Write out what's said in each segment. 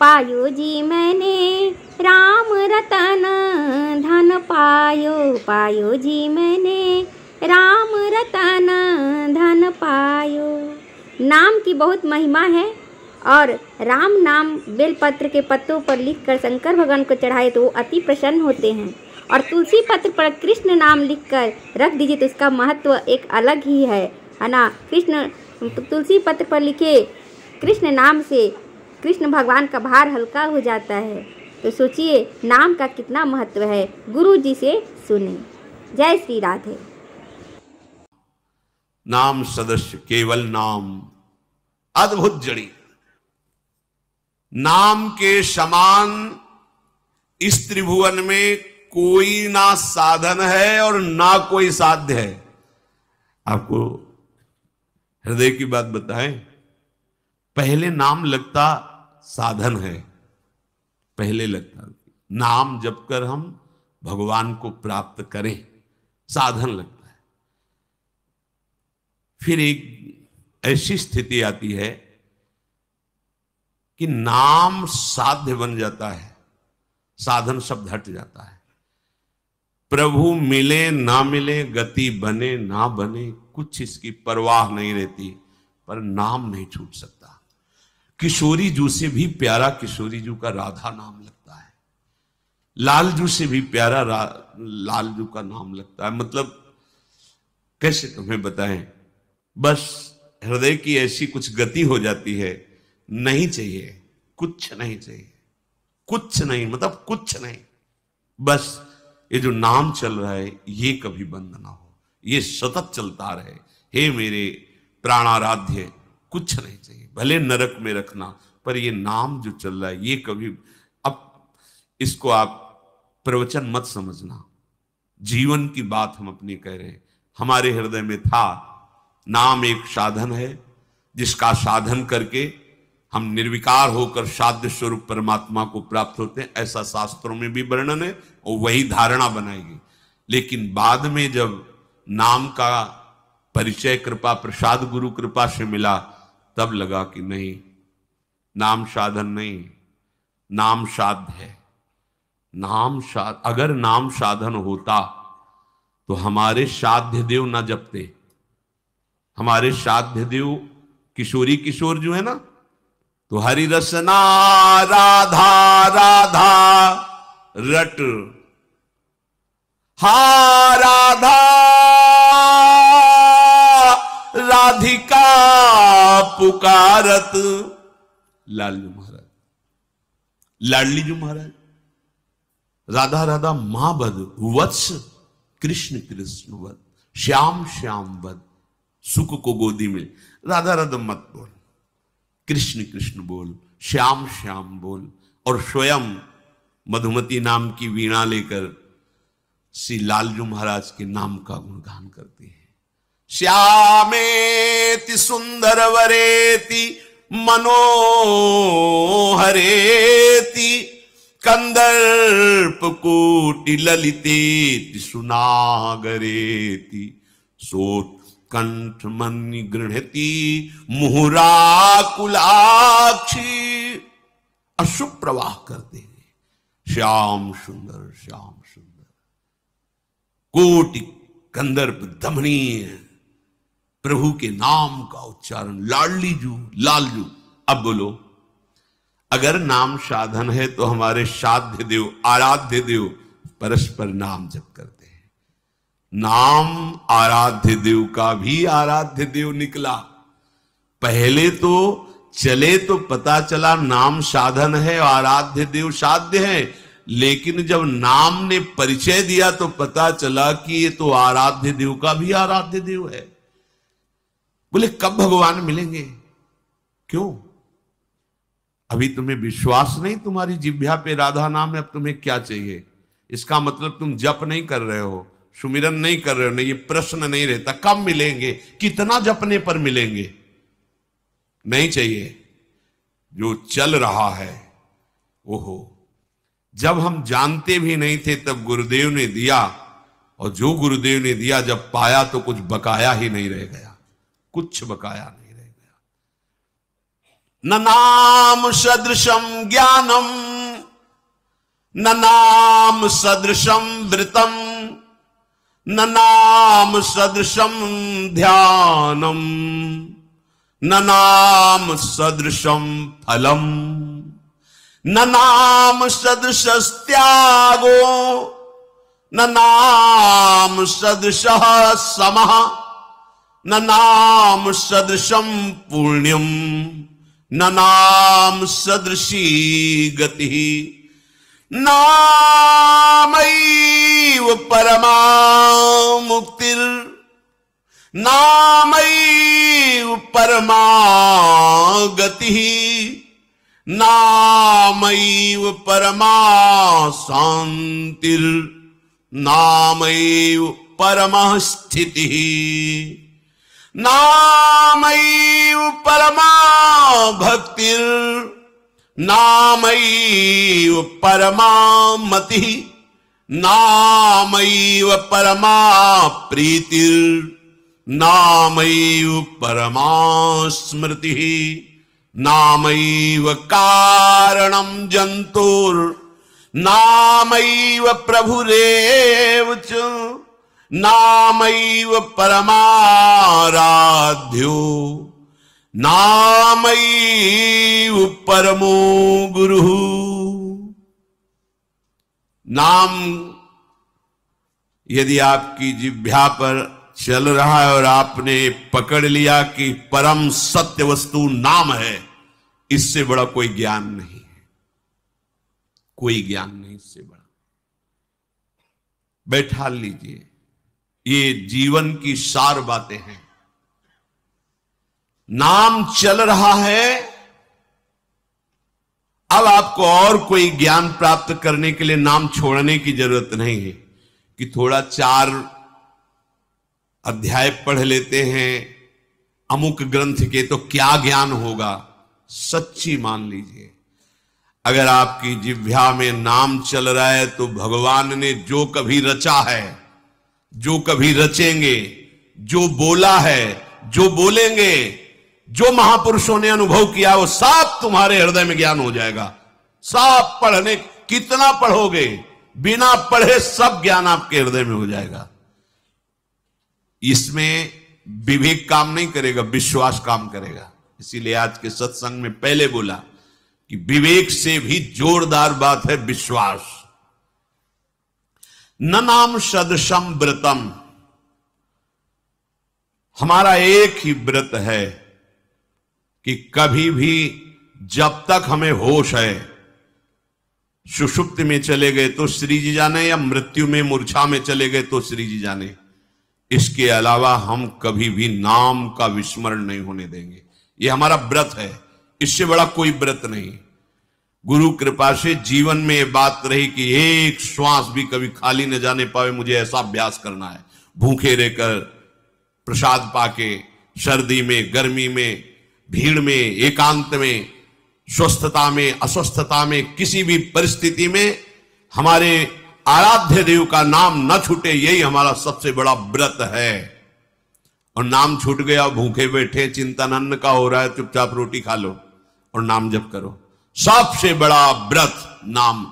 पायो जी मैंने राम रतन धन पायो पायो जी मैंने राम रतन धन पायो नाम की बहुत महिमा है और राम नाम बेलपत्र के पत्तों पर लिखकर शंकर भगवान को चढ़ाए तो वो अति प्रसन्न होते हैं और तुलसी पत्र पर कृष्ण नाम लिखकर रख दीजिए तो उसका महत्व एक अलग ही है है ना कृष्ण तुलसी पत्र पर लिखे कृष्ण नाम से कृष्ण भगवान का भार हल्का हो जाता है तो सोचिए नाम का कितना महत्व है गुरु जी से सुने जय श्री राधे नाम सदस्य केवल नाम अद्भुत जड़ी नाम के समान इस त्रिभुवन में कोई ना साधन है और ना कोई साध्य है आपको हृदय की बात बताएं पहले नाम लगता साधन है पहले लगता नाम जप कर हम भगवान को प्राप्त करें साधन लगता है फिर एक ऐसी स्थिति आती है कि नाम साध्य बन जाता है साधन शब्द हट जाता है प्रभु मिले ना मिले गति बने ना बने कुछ इसकी परवाह नहीं रहती पर नाम नहीं छूट सकता किशोरी जू से भी प्यारा किशोरी जू का राधा नाम लगता है लाल जू से भी प्यारा लाल जू का नाम लगता है मतलब कैसे तुम्हें बताएं बस हृदय की ऐसी कुछ गति हो जाती है नहीं चाहिए कुछ नहीं चाहिए कुछ नहीं मतलब कुछ नहीं बस ये जो नाम चल रहा है ये कभी बंद ना हो ये सतत चलता रहे हे मेरे प्राणाराध्य कुछ नहीं चाहिए भले नरक में रखना पर ये नाम जो चल रहा है ये कभी अब इसको आप प्रवचन मत समझना जीवन की बात हम अपनी कह रहे हैं हमारे हृदय में था नाम एक साधन है जिसका साधन करके हम निर्विकार होकर साध्य स्वरूप परमात्मा को प्राप्त होते हैं ऐसा शास्त्रों में भी वर्णन है और वही धारणा बनाएगी लेकिन बाद में जब नाम का परिचय कृपा प्रसाद गुरु कृपा से मिला तब लगा कि नहीं नाम साधन नहीं नाम साध है नाम साध अगर नाम साधन होता तो हमारे साध्य देव ना जपते हमारे साध्य देव किशोरी किशोर जो है ना तो हरि रसना राधा राधा रट हा राधा राधिका पुकारत लालजू महाराज लाडली जू महाराज राधा राधा महाबद वत्स कृष्ण कृष्ण वध श्याम श्याम वध सुख को गोदी में राधा राधा मत बोल कृष्ण कृष्ण बोल श्याम श्याम बोल और स्वयं मधुमती नाम की वीणा लेकर श्री लालजू महाराज के नाम का गुणगान करते हैं श्यामेति सुंदर वरेति मनोहरेति कंदर्प कोटि ललितेति सुनागरेति सोत कंठ मन गृहती मुहुराकुलाक्षी अशुभ प्रवाह करते श्याम सुंदर श्याम सुंदर कोटि कंदर्प दमनीय प्रभु के नाम का उच्चारण लाडली जू जू अब बोलो अगर नाम साधन है तो हमारे साध्य देव आराध्य देव परस्पर नाम जप करते हैं नाम आराध्य देव का भी आराध्य देव निकला पहले तो चले तो पता चला नाम साधन है आराध्य देव साध्य है लेकिन जब नाम ने परिचय दिया तो पता चला कि ये तो आराध्य देव का भी आराध्य देव है बोले कब भगवान मिलेंगे क्यों अभी तुम्हें विश्वास नहीं तुम्हारी जिभ्या पे राधा नाम है अब तुम्हें क्या चाहिए इसका मतलब तुम जप नहीं कर रहे हो सुमिरन नहीं कर रहे हो नहीं ये प्रश्न नहीं रहता कब मिलेंगे कितना जपने पर मिलेंगे नहीं चाहिए जो चल रहा है ओहो जब हम जानते भी नहीं थे तब गुरुदेव ने दिया और जो गुरुदेव ने दिया जब पाया तो कुछ बकाया ही नहीं रह गया कुछ बकाया नहीं रह गया न नाम सदृशम ज्ञानम न नाम सदृशम वृतम न नाम सदृशम ध्यानम न नाम सदृशम फलम न नाम सदृश त्यागो न नाम सदृश समः न नाम सदृशम पुण्यम न नाम सदृशी गति नाम परमा मुक्तिर नाम परमा गति नाम परमा शांतिर नाम परमा स्थिति नामैव परमा भक्तिर नामैव परमा मति नामैव परमा प्रीति नामैव परमा स्मृति नामैव कारणम जंतुर प्रभुरेव च नाम परमाराध्यो नाम परमो गुरु नाम यदि आपकी जिभ्या पर चल रहा है और आपने पकड़ लिया कि परम सत्य वस्तु नाम है इससे बड़ा कोई ज्ञान नहीं है कोई ज्ञान नहीं इससे बड़ा बैठा लीजिए ये जीवन की सार बातें हैं नाम चल रहा है अब आपको और कोई ज्ञान प्राप्त करने के लिए नाम छोड़ने की जरूरत नहीं है कि थोड़ा चार अध्याय पढ़ लेते हैं अमुक ग्रंथ के तो क्या ज्ञान होगा सच्ची मान लीजिए अगर आपकी जिव्या में नाम चल रहा है तो भगवान ने जो कभी रचा है जो कभी रचेंगे जो बोला है जो बोलेंगे जो महापुरुषों ने अनुभव किया वो साफ तुम्हारे हृदय में ज्ञान हो जाएगा साफ पढ़ने कितना पढ़ोगे बिना पढ़े सब ज्ञान आपके हृदय में हो जाएगा इसमें विवेक काम नहीं करेगा विश्वास काम करेगा इसीलिए आज के सत्संग में पहले बोला कि विवेक से भी जोरदार बात है विश्वास न नाम सदसम व्रतम हमारा एक ही व्रत है कि कभी भी जब तक हमें होश है सुषुप्त में चले गए तो श्री जी जाने या मृत्यु में मूर्छा में चले गए तो श्री जी जाने इसके अलावा हम कभी भी नाम का विस्मरण नहीं होने देंगे ये हमारा व्रत है इससे बड़ा कोई व्रत नहीं गुरु कृपा से जीवन में ये बात रही कि एक श्वास भी कभी खाली न जाने पावे मुझे ऐसा अभ्यास करना है भूखे रहकर प्रसाद पाके सर्दी में गर्मी में भीड़ में एकांत में स्वस्थता में अस्वस्थता में किसी भी परिस्थिति में हमारे आराध्य देव का नाम न छूटे यही हमारा सबसे बड़ा व्रत है और नाम छूट गया भूखे बैठे चिंतानंद का हो रहा है चुपचाप रोटी खा लो और नाम जप करो सबसे बड़ा व्रत नाम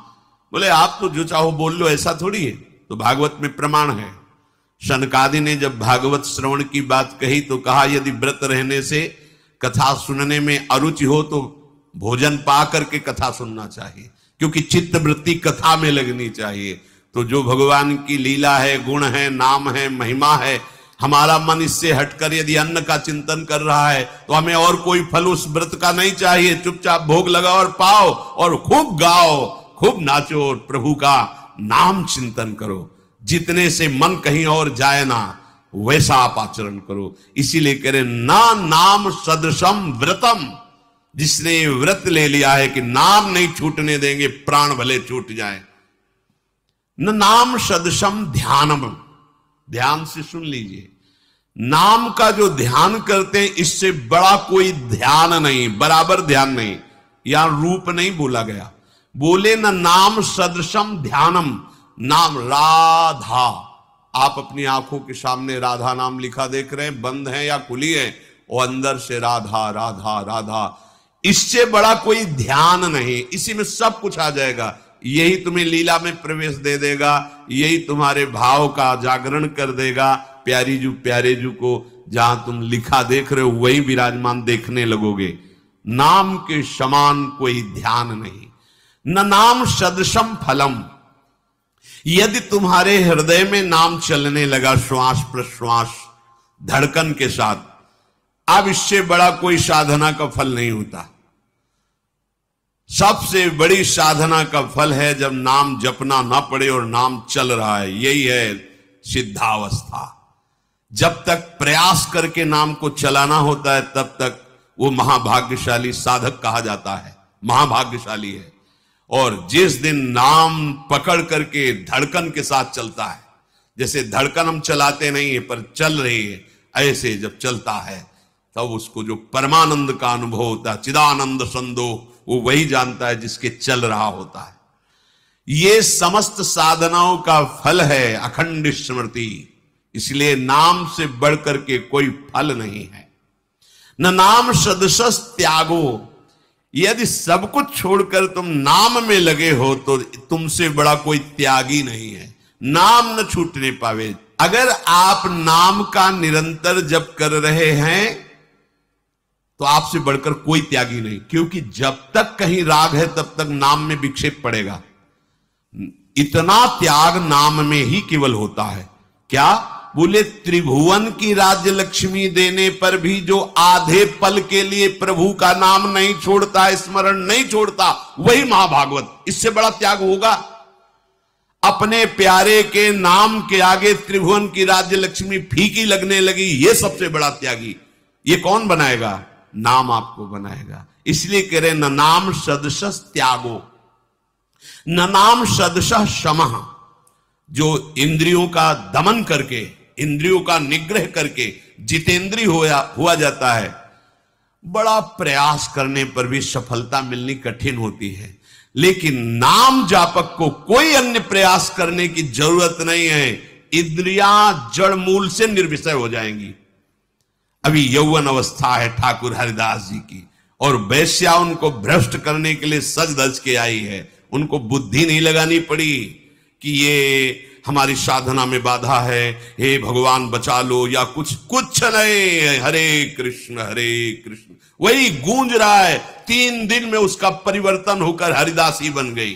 बोले आप तो जो चाहो बोल लो ऐसा थोड़ी है तो भागवत में प्रमाण है शनकादि ने जब भागवत श्रवण की बात कही तो कहा यदि व्रत रहने से कथा सुनने में अरुचि हो तो भोजन पा करके कथा सुनना चाहिए क्योंकि चित्त वृत्ति कथा में लगनी चाहिए तो जो भगवान की लीला है गुण है नाम है महिमा है हमारा मन इससे हटकर यदि अन्न का चिंतन कर रहा है तो हमें और कोई फल उस व्रत का नहीं चाहिए चुपचाप भोग लगाओ और पाओ और खूब गाओ खूब नाचो और प्रभु का नाम चिंतन करो जितने से मन कहीं और जाए ना वैसा आप आचरण करो इसीलिए कह रहे ना नाम सदृशम व्रतम जिसने व्रत ले लिया है कि नाम नहीं छूटने देंगे प्राण भले छूट जाए न नाम सदृशम ध्यानम ध्यान से सुन लीजिए नाम का जो ध्यान करते हैं इससे बड़ा कोई ध्यान नहीं बराबर ध्यान नहीं या रूप नहीं बोला गया बोले ना नाम सदृशम ध्यानम नाम राधा आप अपनी आंखों के सामने राधा नाम लिखा देख रहे हैं बंद है या खुली है और अंदर से राधा राधा राधा इससे बड़ा कोई ध्यान नहीं इसी में सब कुछ आ जाएगा यही तुम्हें लीला में प्रवेश दे देगा यही तुम्हारे भाव का जागरण कर देगा प्यारी जू प्यारे जू को जहां तुम लिखा देख रहे हो वही विराजमान देखने लगोगे नाम के समान कोई ध्यान नहीं न नाम सदसम फलम यदि तुम्हारे हृदय में नाम चलने लगा श्वास प्रश्वास धड़कन के साथ अब इससे बड़ा कोई साधना का फल नहीं होता सबसे बड़ी साधना का फल है जब नाम जपना ना पड़े और नाम चल रहा है यही है सिद्धावस्था जब तक प्रयास करके नाम को चलाना होता है तब तक वो महाभाग्यशाली साधक कहा जाता है महाभाग्यशाली है और जिस दिन नाम पकड़ करके धड़कन के साथ चलता है जैसे धड़कन हम चलाते नहीं है पर चल रही है ऐसे जब चलता है तब तो उसको जो परमानंद का अनुभव होता है चिदानंद संदोह वो वही जानता है जिसके चल रहा होता है ये समस्त साधनाओं का फल है अखंड स्मृति इसलिए नाम से बढ़कर के कोई फल नहीं है न नाम सदस त्यागो यदि सब कुछ छोड़कर तुम नाम में लगे हो तो तुमसे बड़ा कोई त्यागी नहीं है नाम न छूटने पावे अगर आप नाम का निरंतर जप कर रहे हैं तो आपसे बढ़कर कोई त्यागी नहीं क्योंकि जब तक कहीं राग है तब तक नाम में विक्षेप पड़ेगा इतना त्याग नाम में ही केवल होता है क्या बोले त्रिभुवन की राज्य लक्ष्मी देने पर भी जो आधे पल के लिए प्रभु का नाम नहीं छोड़ता स्मरण नहीं छोड़ता वही महाभागवत इससे बड़ा त्याग होगा अपने प्यारे के नाम के आगे त्रिभुवन की राज्य लक्ष्मी फीकी लगने लगी ये सबसे बड़ा त्यागी ये कौन बनाएगा नाम आपको बनाएगा इसलिए कह रहे न नाम सदस त्यागो न नाम सदस क्षमा जो इंद्रियों का दमन करके इंद्रियों का निग्रह करके जितेंद्री होया हुआ जाता है बड़ा प्रयास करने पर भी सफलता मिलनी कठिन होती है लेकिन नाम जापक को कोई अन्य प्रयास करने की जरूरत नहीं है इंद्रिया जड़ मूल से निर्विषय हो जाएंगी अभी यौवन अवस्था है ठाकुर हरिदास जी की और वैश्या उनको भ्रष्ट करने के लिए सज धज के आई है उनको बुद्धि नहीं लगानी पड़ी कि ये हमारी साधना में बाधा है हे भगवान बचा लो या कुछ कुछ नहीं हरे कृष्ण हरे कृष्ण वही गूंज रहा है तीन दिन में उसका परिवर्तन होकर हरिदासी बन गई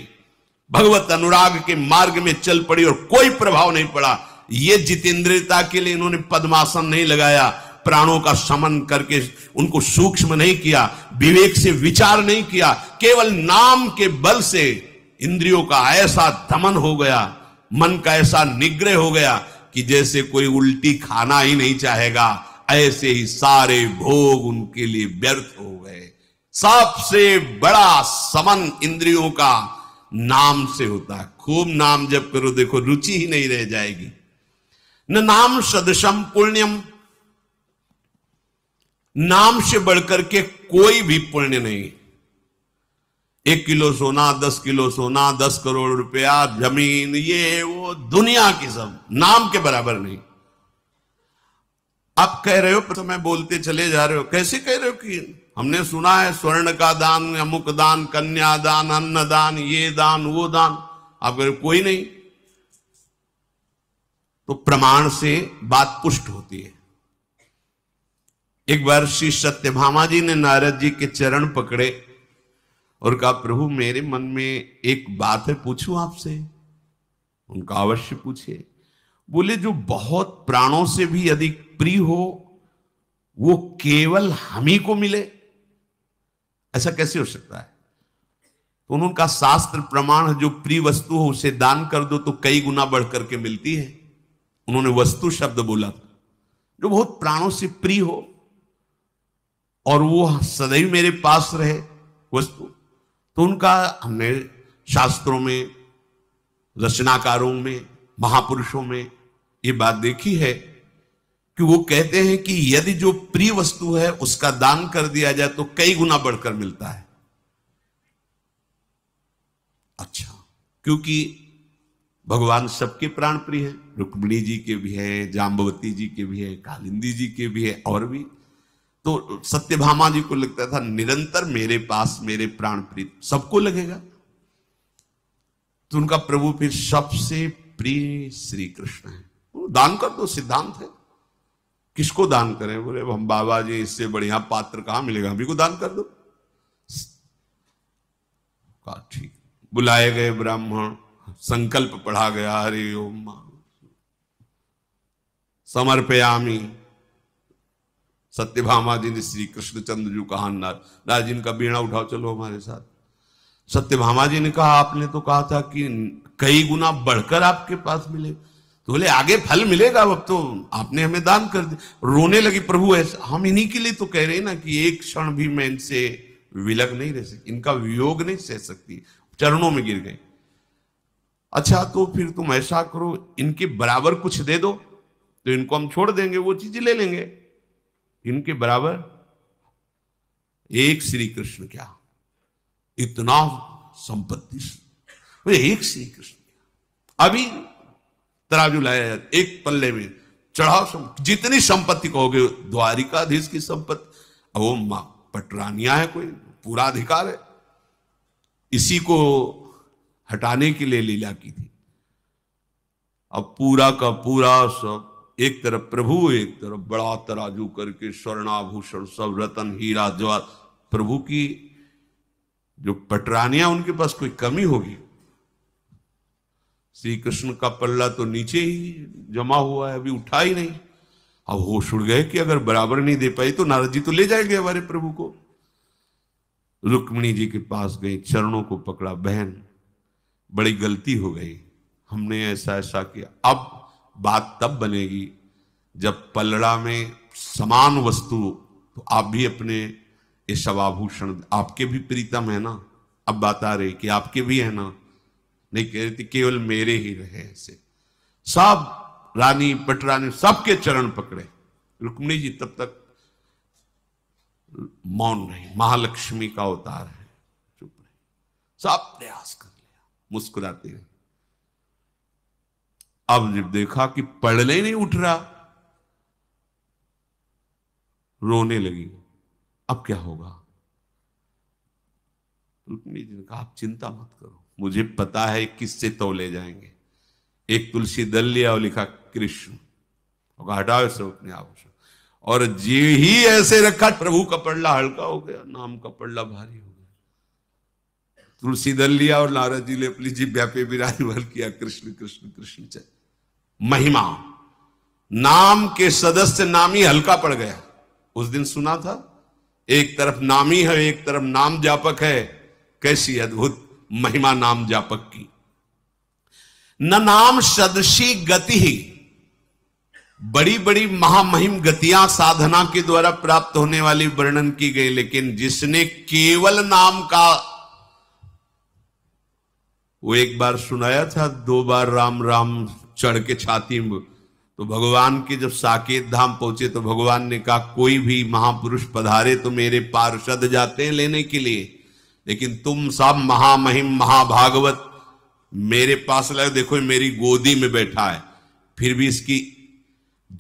भगवत अनुराग के मार्ग में चल पड़ी और कोई प्रभाव नहीं पड़ा ये जितेंद्रियता के लिए इन्होंने पद्मासन नहीं लगाया प्राणों का समन करके उनको सूक्ष्म नहीं किया विवेक से विचार नहीं किया केवल नाम के बल से इंद्रियों का ऐसा दमन हो गया मन का ऐसा निग्रह हो गया कि जैसे कोई उल्टी खाना ही नहीं चाहेगा ऐसे ही सारे भोग उनके लिए व्यर्थ हो गए सबसे बड़ा समन इंद्रियों का नाम से होता है खूब नाम जब करो देखो रुचि ही नहीं रह जाएगी न नाम सदशम पुण्यम नाम से बढ़कर के कोई भी पुण्य नहीं एक किलो सोना दस किलो सोना दस करोड़ रुपया जमीन ये वो दुनिया की सब नाम के बराबर नहीं आप कह रहे हो तो मैं बोलते चले जा रहे हो कैसे कह रहे हो कि हमने सुना है स्वर्ण का दान अमुक दान कन्या दान अन्न दान ये दान वो दान आप कह रहे कोई नहीं तो प्रमाण से बात पुष्ट होती है एक बार श्री सत्यभामा जी ने नारद जी के चरण पकड़े और कहा प्रभु मेरे मन में एक बात है पूछू आपसे उनका अवश्य पूछे बोले जो बहुत प्राणों से भी अधिक प्रिय हो वो केवल हम ही को मिले ऐसा कैसे हो सकता है तो उन्होंने कहा शास्त्र प्रमाण जो प्रिय वस्तु हो उसे दान कर दो तो कई गुना बढ़ करके मिलती है उन्होंने वस्तु शब्द बोला जो बहुत प्राणों से प्रिय हो और वो सदैव मेरे पास रहे वस्तु तो उनका हमने शास्त्रों में रचनाकारों में महापुरुषों में ये बात देखी है कि वो कहते हैं कि यदि जो प्रिय वस्तु है उसका दान कर दिया जाए तो कई गुना बढ़कर मिलता है अच्छा क्योंकि भगवान सबके प्राण प्रिय है रुक्मिणी जी के भी है जाम्बवती जी के भी है कालिंदी जी के भी है और भी तो सत्यभामा जी को लगता था निरंतर मेरे पास मेरे प्राण प्रीत सबको लगेगा तो उनका प्रभु फिर सबसे प्रिय श्री कृष्ण है दान कर दो सिद्धांत है किसको दान करें बोले हम बाबा जी इससे बढ़िया पात्र कहां मिलेगा अभी को दान कर दो ठीक बुलाए गए ब्राह्मण संकल्प पढ़ा गया हरे ओम समर्पयामी भामा जी ने श्री कृष्णचंद्र जी कहा नाराज जी का बीणा उठाओ चलो हमारे साथ सत्यभामा जी ने कहा आपने तो कहा था कि कई गुना बढ़कर आपके पास मिले तो बोले आगे फल मिलेगा अब तो आपने हमें दान कर दिया रोने लगी प्रभु ऐसा हम इन्हीं के लिए तो कह रहे हैं ना कि एक क्षण भी मैं इनसे विलग नहीं रह सकती इनका वियोग नहीं सह सकती चरणों में गिर गई अच्छा तो फिर तुम ऐसा करो इनके बराबर कुछ दे दो तो इनको हम छोड़ देंगे वो चीज ले लेंगे इनके बराबर एक श्री कृष्ण क्या इतना संपत्ति एक श्री कृष्ण अभी तराजू लाया एक पल्ले में चढ़ाओ जितनी संपत्ति कहोगे द्वारिकाधीश की संपत्ति अब वो पटरानिया है कोई पूरा अधिकार है इसी को हटाने के लिए लीला की थी अब पूरा का पूरा सब एक तरफ प्रभु एक तरफ बड़ा तराजू करके स्वर्णाभूषण सब रतन हीरा ज्वार प्रभु की जो पटरानियां उनके पास कोई कमी होगी श्री कृष्ण का पल्ला तो नीचे ही जमा हुआ है अभी उठा ही नहीं अब होश उड़ गए कि अगर बराबर नहीं दे पाई तो नारद जी तो ले जाएंगे हमारे प्रभु को रुक्मिणी जी के पास गए चरणों को पकड़ा बहन बड़ी गलती हो गई हमने ऐसा ऐसा किया अब बात तब बनेगी जब पलड़ा में समान वस्तु तो आप भी अपने ये सब आभूषण आपके भी प्रीतम है ना अब बात आ रही कि आपके भी है ना नहीं कह रही थी केवल मेरे ही रहे ऐसे सब रानी पटरानी सबके चरण पकड़े रुक्मणी जी तब तक मौन रहे महालक्ष्मी का अवतार है चुप रहे सब प्रयास कर लिया मुस्कुराते रहे अब जब देखा कि पढ़ने ही नहीं उठ रहा रोने लगी अब क्या होगा रुक्मी जी ने कहा आप चिंता मत करो मुझे पता है किससे तो ले जाएंगे एक तुलसी दल लिया और लिखा कृष्ण और हटाओ इसे अपने आप और जे ही ऐसे रखा प्रभु का पड़ला हल्का हो गया नाम का पड़ला भारी हो गया तुलसी दल लिया और नारद जी ने अपनी जी पे विराजमान किया कृष्ण कृष्ण कृष्ण चल महिमा नाम के सदस्य नामी हल्का पड़ गया उस दिन सुना था एक तरफ नामी है एक तरफ नाम जापक है कैसी अद्भुत महिमा नाम जापक की न नाम सदशी गति ही बड़ी बड़ी महामहिम गतियां साधना के द्वारा प्राप्त होने वाली वर्णन की गई लेकिन जिसने केवल नाम का वो एक बार सुनाया था दो बार राम राम चढ़ के छाती में तो भगवान के जब साकेत धाम पहुंचे तो भगवान ने कहा कोई भी महापुरुष पधारे तो मेरे पार्षद जाते हैं लेने के लिए लेकिन तुम सब महामहिम महाभागवत मेरे पास लगे देखो मेरी गोदी में बैठा है फिर भी इसकी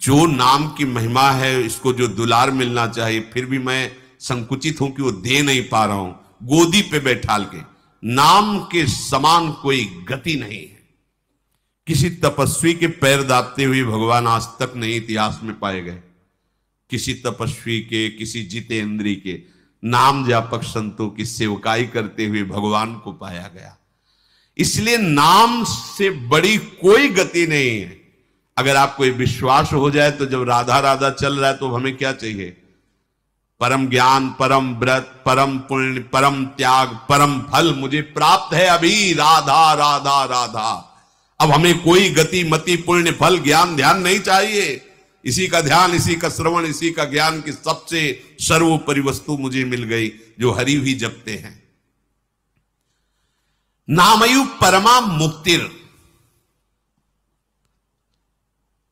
जो नाम की महिमा है इसको जो दुलार मिलना चाहिए फिर भी मैं संकुचित हूं कि वो दे नहीं पा रहा हूं गोदी पे बैठाल के नाम के समान कोई गति नहीं है किसी तपस्वी के पैर दाबते हुए भगवान आज तक नहीं इतिहास में पाए गए किसी तपस्वी के किसी जितेंद्री के नाम जापक संतों की सेवकाई करते हुए भगवान को पाया गया इसलिए नाम से बड़ी कोई गति नहीं है अगर आपको ये विश्वास हो जाए तो जब राधा राधा चल रहा है तो हमें क्या चाहिए परम ज्ञान परम व्रत परम पुण्य परम त्याग परम फल मुझे प्राप्त है अभी राधा राधा राधा अब हमें कोई गति मति पुण्य फल ज्ञान ध्यान नहीं चाहिए इसी का ध्यान इसी का श्रवण इसी का ज्ञान की सबसे सर्वोपरि वस्तु मुझे मिल गई जो हरि ही जपते हैं नामयु परमा मुक्तिर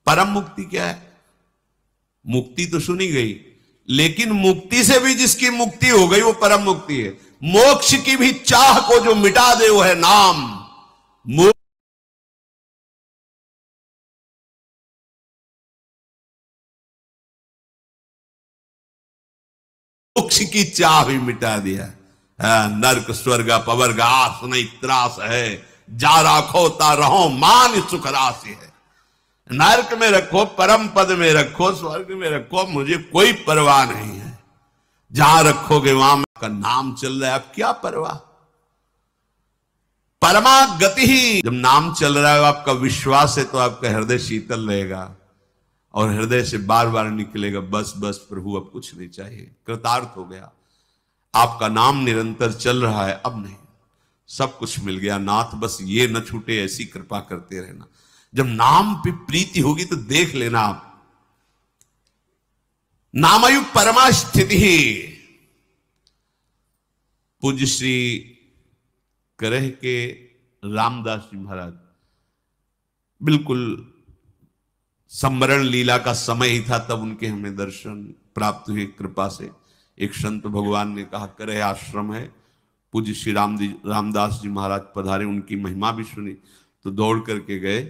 परम मुक्ति क्या है मुक्ति तो सुनी गई लेकिन मुक्ति से भी जिसकी मुक्ति हो गई वो परम मुक्ति है मोक्ष की भी चाह को जो मिटा दे वो है नाम मोक्ष मोक्ष की चाह भी मिटा दिया आ, हाँ, नर्क स्वर्ग पवर्ग आस नहीं त्रास है जा राखो ता रहो मान सुख राशि है नर्क में रखो परम पद में रखो स्वर्ग में रखो मुझे कोई परवाह नहीं है जहां रखोगे वहां का नाम चल रहा है अब क्या परवाह परमा गति ही जब नाम चल रहा है आपका विश्वास है तो आपका हृदय शीतल रहेगा और हृदय से बार बार निकलेगा बस बस प्रभु अब कुछ नहीं चाहिए कृतार्थ हो गया आपका नाम निरंतर चल रहा है अब नहीं सब कुछ मिल गया नाथ बस ये न छूटे ऐसी कृपा करते रहना जब नाम पे प्रीति होगी तो देख लेना आप नामयु परमा स्थिति पूज्य श्री करह के रामदास जी महाराज बिल्कुल समरण लीला का समय ही था तब उनके हमें दर्शन प्राप्त हुए कृपा से एक संत भगवान ने कहा करे आश्रम है पूज्य श्री राम रामदास जी महाराज पधारे उनकी महिमा भी सुनी तो दौड़ करके गए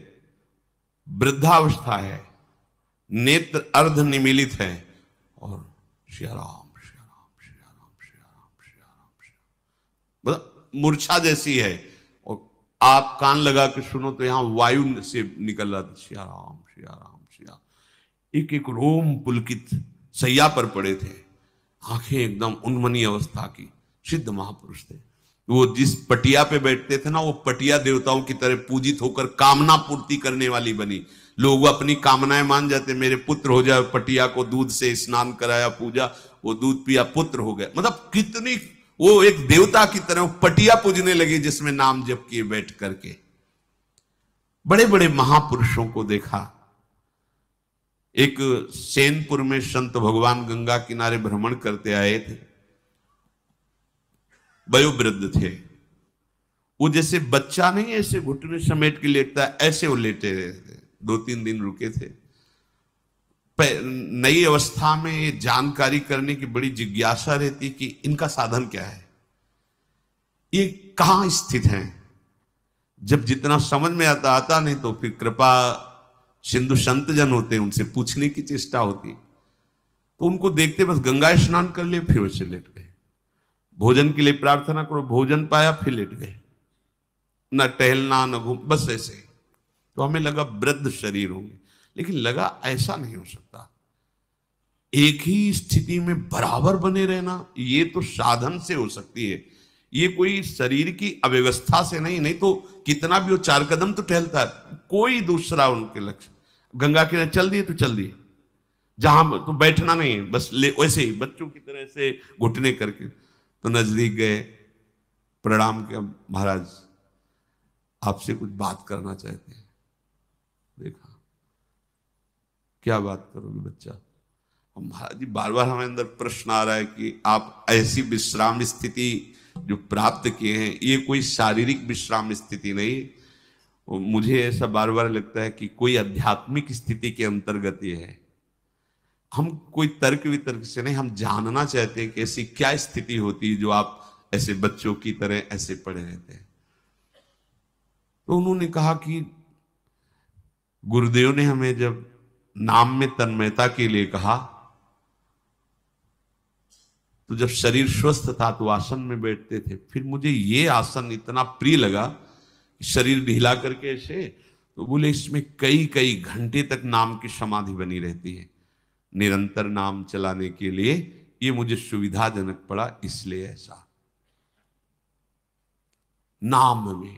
वृद्धावस्था है नेत्र अर्ध निमिलित है और श्री राम श्री राम श्री राम श्री राम श्री राम मतलब मूर्छा जैसी है और आप कान लगा के सुनो तो यहाँ वायु से निकल रहा था श्री राम श्री राम एक एक रोम पुलकित सैया पर पड़े थे आंखें एकदम उन्मनी अवस्था की सिद्ध महापुरुष थे वो जिस पटिया पे बैठते थे ना वो पटिया देवताओं की तरह पूजित होकर कामना पूर्ति करने वाली बनी लोग अपनी कामनाएं मान जाते मेरे पुत्र हो जाए पटिया को दूध से स्नान कराया पूजा वो दूध पिया पुत्र हो गया मतलब कितनी वो एक देवता की तरह पटिया पूजने लगे जिसमें नाम जप किए बैठ करके बड़े बड़े महापुरुषों को देखा एक सेनपुर में संत भगवान गंगा किनारे भ्रमण करते आए थे वयोवृद्ध थे वो जैसे बच्चा नहीं ऐसे घुटने समेट के लेटता ऐसे वो लेटे थे दो तीन दिन रुके थे नई अवस्था में जानकारी करने की बड़ी जिज्ञासा रहती कि इनका साधन क्या है ये कहाँ स्थित हैं जब जितना समझ में आता आता नहीं तो फिर कृपा सिंधु संत जन होते हैं उनसे पूछने की चेष्टा होती तो उनको देखते बस गंगा स्नान कर लिए फिर वैसे लेट गए भोजन के लिए प्रार्थना करो भोजन पाया फिर लेट गए न टहलना न घूम बस ऐसे तो हमें लगा वृद्ध शरीर होंगे लेकिन लगा ऐसा नहीं हो सकता एक ही स्थिति में बराबर बने रहना ये तो साधन से हो सकती है ये कोई शरीर की अव्यवस्था से नहीं नहीं तो कितना भी वो चार कदम तो टहलता है कोई दूसरा उनके लक्ष्य गंगा किनारे चल दिए तो चल दिए जहां तो बैठना नहीं है बस ले वैसे ही बच्चों की तरह से घुटने करके तो नजदीक गए प्रणाम किया महाराज आपसे कुछ बात करना चाहते हैं देखा क्या बात करोगे बच्चा महाराज जी बार बार हमारे अंदर प्रश्न आ रहा है कि आप ऐसी विश्राम स्थिति जो प्राप्त किए हैं ये कोई शारीरिक विश्राम स्थिति नहीं मुझे ऐसा बार बार लगता है कि कोई आध्यात्मिक स्थिति के अंतर्गत ये है हम कोई तर्क वितर्क से नहीं हम जानना चाहते हैं कि ऐसी क्या स्थिति होती है जो आप ऐसे बच्चों की तरह ऐसे पड़े रहते हैं तो उन्होंने कहा कि गुरुदेव ने हमें जब नाम में तन्मयता के लिए कहा तो जब शरीर स्वस्थ था तो आसन में बैठते थे फिर मुझे ये आसन इतना प्रिय लगा शरीर भी हिला करके ऐसे तो बोले इसमें कई कई घंटे तक नाम की समाधि बनी रहती है निरंतर नाम चलाने के लिए ये मुझे सुविधाजनक पड़ा इसलिए ऐसा नाम में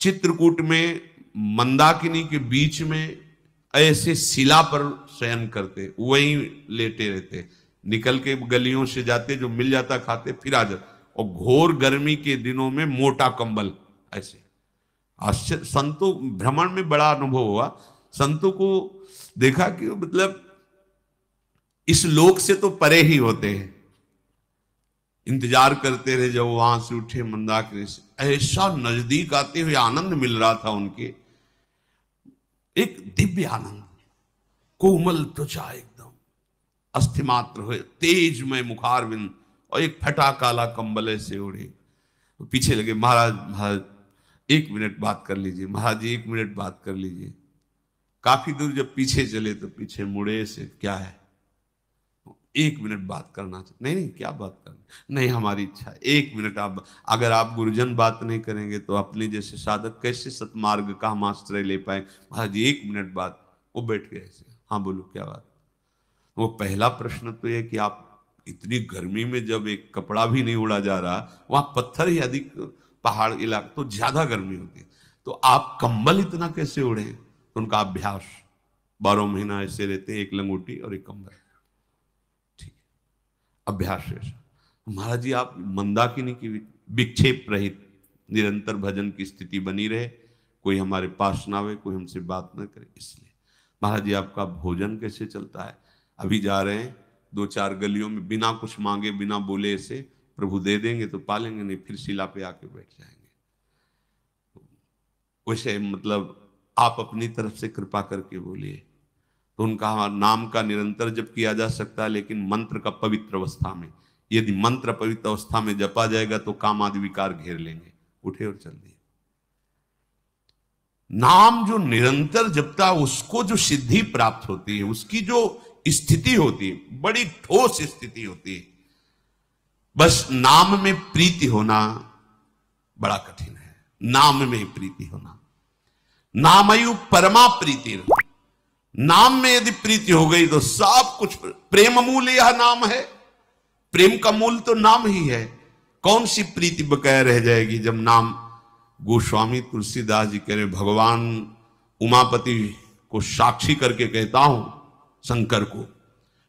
चित्रकूट में मंदाकिनी के बीच में ऐसे शिला पर शयन करते वहीं लेटे रहते निकल के गलियों से जाते जो मिल जाता खाते फिर आ जाते और घोर गर्मी के दिनों में मोटा कंबल ऐसे आश्चर्य संतो भ्रमण में बड़ा अनुभव हुआ संतों को देखा कि मतलब इस लोक से तो परे ही होते हैं इंतजार करते रहे जब वहां से उठे मंदाकिनी से ऐसा नजदीक आते हुए आनंद मिल रहा था उनके एक दिव्य आनंद कोमल त्वचा एकदम अस्थिमात्र हुए तेजमय मुखारविंद और एक फटा काला कंबल से उड़े तो पीछे लगे महाराज महाराज एक मिनट बात कर लीजिए महाराज जी एक मिनट बात कर लीजिए काफी दूर जब पीछे चले तो पीछे मुड़े से क्या है एक मिनट बात करना चाहिए नहीं नहीं क्या बात करना नहीं हमारी इच्छा एक मिनट आप अगर आप गुरुजन बात नहीं करेंगे तो अपने जैसे साधक कैसे सतमार्ग का हम आश्रय ले पाए महाराज जी एक मिनट बात वो बैठ गए हाँ बोलो क्या बात वो पहला प्रश्न तो ये कि आप इतनी गर्मी में जब एक कपड़ा भी नहीं उड़ा जा रहा वहां पत्थर ही अधिक पहाड़ इलाके तो ज्यादा गर्मी होती है तो आप कंबल इतना कैसे उड़े उनका अभ्यास बारह महीना ऐसे रहते हैं एक लंगोटी और एक कंबल ठीक अभ्यास महाराज जी आप मंदाकिनी की विक्षेप रहित निरंतर भजन की स्थिति बनी रहे कोई हमारे पास ना आवे कोई हमसे बात ना करे इसलिए महाराज जी आपका भोजन कैसे चलता है अभी जा रहे हैं दो चार गलियों में बिना कुछ मांगे बिना बोले ऐसे प्रभु दे देंगे तो पालेंगे नहीं फिर शिला पे आके बैठ जाएंगे तो वैसे मतलब आप अपनी तरफ से कृपा करके बोलिए तो उनका नाम का निरंतर जब किया जा सकता है लेकिन मंत्र का पवित्र अवस्था में यदि मंत्र पवित्र अवस्था में जपा जाएगा तो काम आदि विकार घेर लेंगे उठे और चल दिए नाम जो निरंतर जपता है उसको जो सिद्धि प्राप्त होती है उसकी जो स्थिति होती है बड़ी ठोस स्थिति होती है बस नाम में प्रीति होना बड़ा कठिन है नाम में प्रीति होना नामयु परमा प्रीति नाम में यदि प्रीति हो गई तो सब कुछ प्रेम मूल यह नाम है प्रेम का मूल तो नाम ही है कौन सी प्रीति बकाया रह जाएगी जब नाम गोस्वामी तुलसीदास जी कह रहे भगवान उमापति को साक्षी करके कहता हूं शंकर को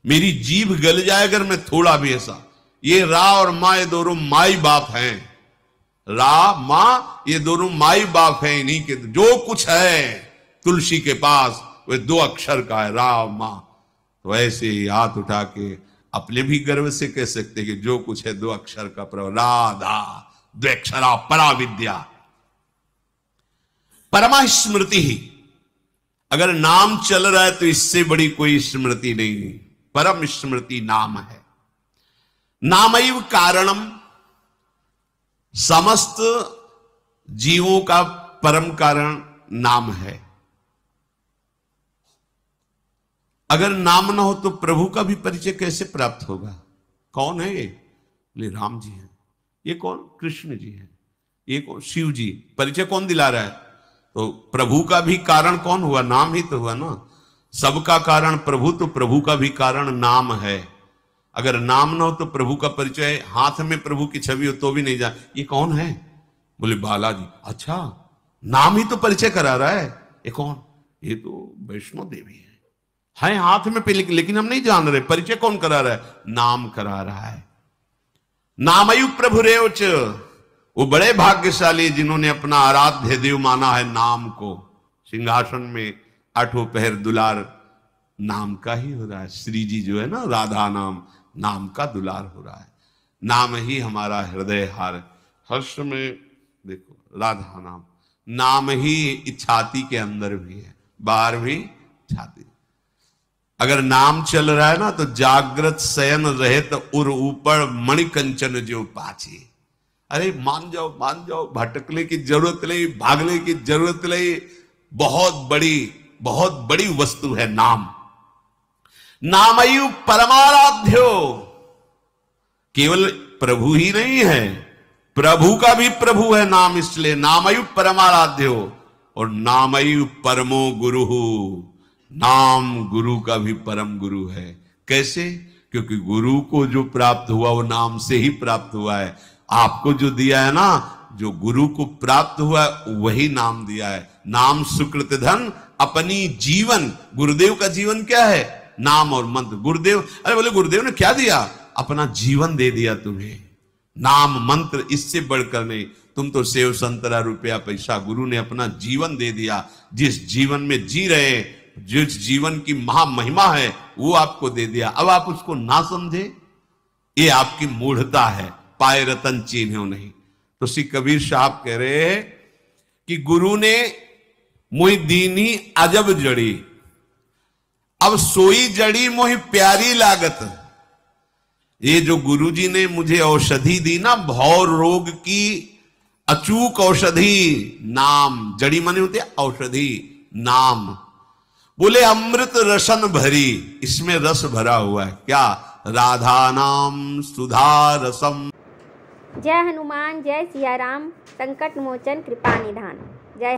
मेरी जीभ गल जाए अगर मैं थोड़ा भी ऐसा ये रा और माँ ये दोनों माई बाप हैं रा माँ ये दोनों माई बाप हैं इन्हीं के जो कुछ है तुलसी के पास वह दो अक्षर का है रा माँ तो ऐसे ही हाथ उठा के अपने भी गर्व से कह सकते कि जो कुछ है दो अक्षर का प्रभु राधा द्वेक्षरा परा विद्या परमा स्मृति ही अगर नाम चल रहा है तो इससे बड़ी कोई स्मृति नहीं परम स्मृति नाम है नामैव कारणम समस्त जीवों का परम कारण नाम है अगर नाम ना हो तो प्रभु का भी परिचय कैसे प्राप्त होगा कौन है ये बोले राम जी हैं ये कौन कृष्ण जी हैं ये कौन शिव जी परिचय कौन दिला रहा है तो प्रभु का भी कारण कौन हुआ नाम ही तो हुआ ना सबका कारण प्रभु तो प्रभु का भी कारण नाम है अगर नाम ना हो तो प्रभु का परिचय हाथ में प्रभु की छवि हो तो भी नहीं जा ये कौन है बोले बालाजी अच्छा नाम ही तो परिचय करा रहा है ये कौन ये तो वैष्णो देवी है हैं हाथ में पे लेकिन हम नहीं जान रहे परिचय कौन करा रहा है नाम करा रहा है नामयु प्रभु रेवच वो बड़े भाग्यशाली जिन्होंने अपना आराध्य देव माना है नाम को सिंहासन में आठों पहर दुलार नाम का ही हो रहा है श्री जी जो है ना राधा नाम नाम का दुलार हो रहा है नाम ही हमारा हृदय हार हर्ष में देखो राधा नाम नाम ही छाती के अंदर भी है बाहर भी छाती अगर नाम चल रहा है ना तो जागृत शयन तो उर ऊपर मणिकंचन जो पाछी अरे मान जाओ मान जाओ भटकने की जरूरत नहीं भागने की जरूरत नहीं बहुत बड़ी बहुत बड़ी वस्तु है नाम नामयु परमाराध्यो केवल प्रभु ही नहीं है प्रभु का भी प्रभु है नाम इसलिए नामयु परमाराध्यो और नामयु परमो गुरु नाम गुरु का भी परम गुरु है कैसे क्योंकि गुरु को जो प्राप्त हुआ वो नाम से ही प्राप्त हुआ है आपको जो दिया है ना जो गुरु को प्राप्त हुआ है वही नाम दिया है नाम सुकृत धन अपनी जीवन गुरुदेव का जीवन क्या है नाम और मंत्र गुरुदेव अरे बोले गुरुदेव ने क्या दिया अपना जीवन दे दिया तुम्हें नाम मंत्र इससे बढ़कर नहीं तुम तो सेव संतरा रुपया पैसा गुरु ने अपना जीवन दे दिया जिस जीवन में जी रहे जिस जीवन की महा महिमा है वो आपको दे दिया अब आप उसको ना समझे ये आपकी मूढ़ता है पाए रतन चिन्ह नहीं तो श्री कबीर साहब कह रहे कि गुरु ने मुई दीनी अजब जड़ी अब सोई जड़ी मोहि प्यारी लागत ये जो गुरुजी ने मुझे औषधि दी ना भौर रोग की अचूक औषधि नाम जड़ी मानी होते औषधि नाम बोले अमृत रसन भरी इसमें रस भरा हुआ है क्या राधा नाम सुधा रसम जय हनुमान जय सियाराम संकट मोचन कृपा निधान जय